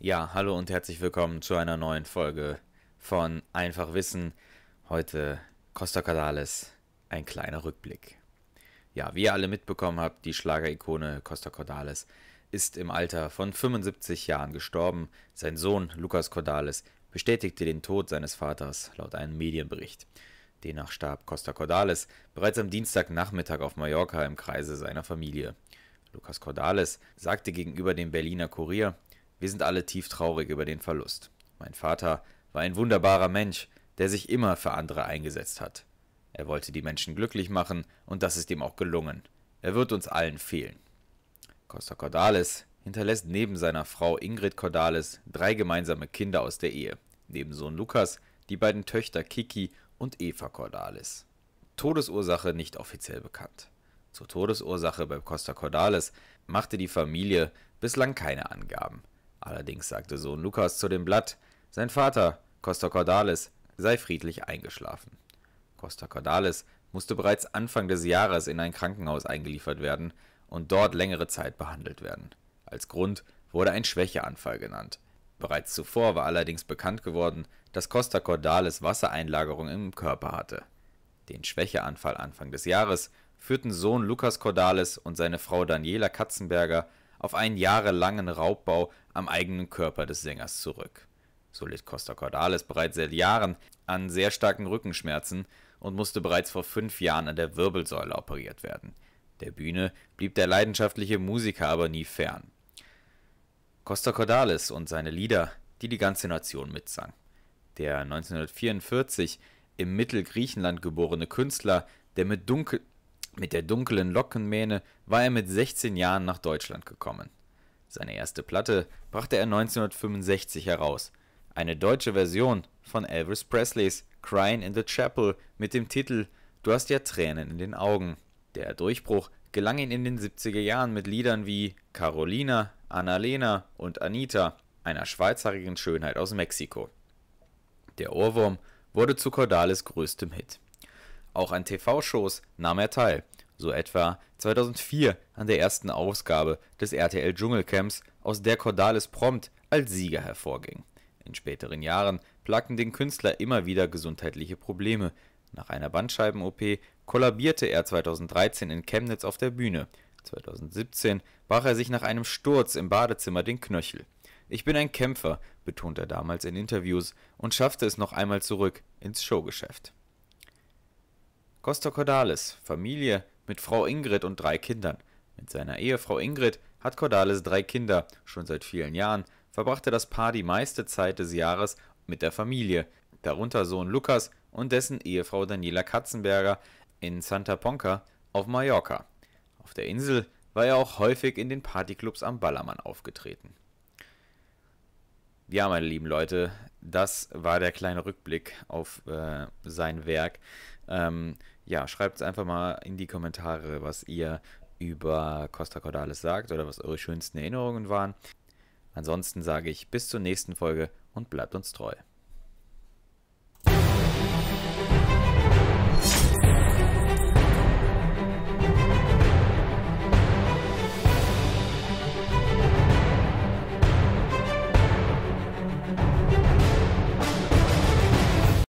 Ja, hallo und herzlich willkommen zu einer neuen Folge von Einfach Wissen. Heute Costa Cordalis, ein kleiner Rückblick. Ja, wie ihr alle mitbekommen habt, die Schlagerikone Costa Cordalis ist im Alter von 75 Jahren gestorben. Sein Sohn Lukas Cordalis bestätigte den Tod seines Vaters laut einem Medienbericht. Demnach starb Costa Cordalis bereits am Dienstagnachmittag auf Mallorca im Kreise seiner Familie. Lukas Cordalis sagte gegenüber dem Berliner Kurier, wir sind alle tief traurig über den Verlust. Mein Vater war ein wunderbarer Mensch, der sich immer für andere eingesetzt hat. Er wollte die Menschen glücklich machen und das ist ihm auch gelungen. Er wird uns allen fehlen. Costa Cordalis hinterlässt neben seiner Frau Ingrid Cordalis drei gemeinsame Kinder aus der Ehe, neben Sohn Lukas, die beiden Töchter Kiki und Eva Cordalis. Todesursache nicht offiziell bekannt. Zur Todesursache bei Costa Cordalis machte die Familie bislang keine Angaben. Allerdings sagte Sohn Lukas zu dem Blatt, sein Vater, Costa Cordalis, sei friedlich eingeschlafen. Costa Cordalis musste bereits Anfang des Jahres in ein Krankenhaus eingeliefert werden und dort längere Zeit behandelt werden. Als Grund wurde ein Schwächeanfall genannt. Bereits zuvor war allerdings bekannt geworden, dass Costa Cordalis Wassereinlagerung im Körper hatte. Den Schwächeanfall Anfang des Jahres führten Sohn Lukas Cordalis und seine Frau Daniela Katzenberger auf einen jahrelangen Raubbau am eigenen Körper des Sängers zurück. So litt Costa Cordalis bereits seit Jahren an sehr starken Rückenschmerzen und musste bereits vor fünf Jahren an der Wirbelsäule operiert werden. Der Bühne blieb der leidenschaftliche Musiker aber nie fern. Costa Cordalis und seine Lieder, die die ganze Nation mitsang. Der 1944 im Mittelgriechenland geborene Künstler, der mit dunkel mit der dunklen Lockenmähne war er mit 16 Jahren nach Deutschland gekommen. Seine erste Platte brachte er 1965 heraus, eine deutsche Version von Elvis Presleys Crying in the Chapel mit dem Titel Du hast ja Tränen in den Augen. Der Durchbruch gelang ihm in den 70er Jahren mit Liedern wie Carolina, Annalena und Anita, einer schweizerigen Schönheit aus Mexiko. Der Ohrwurm wurde zu Cordales größtem Hit. Auch an TV-Shows nahm er teil so etwa 2004 an der ersten Ausgabe des RTL Dschungelcamps, aus der Cordalis prompt als Sieger hervorging. In späteren Jahren plagten den Künstler immer wieder gesundheitliche Probleme. Nach einer Bandscheiben-OP kollabierte er 2013 in Chemnitz auf der Bühne. 2017 brach er sich nach einem Sturz im Badezimmer den Knöchel. Ich bin ein Kämpfer, betont er damals in Interviews und schaffte es noch einmal zurück ins Showgeschäft. Costa Cordalis, Familie, mit Frau Ingrid und drei Kindern. Mit seiner Ehefrau Ingrid hat Cordales drei Kinder. Schon seit vielen Jahren verbrachte das Paar die meiste Zeit des Jahres mit der Familie, darunter Sohn Lukas und dessen Ehefrau Daniela Katzenberger in Santa Ponca auf Mallorca. Auf der Insel war er auch häufig in den Partyclubs am Ballermann aufgetreten. Ja, meine lieben Leute, das war der kleine Rückblick auf äh, sein Werk. Ähm, ja, schreibt es einfach mal in die Kommentare, was ihr über Costa Cordalis sagt oder was eure schönsten Erinnerungen waren. Ansonsten sage ich bis zur nächsten Folge und bleibt uns treu.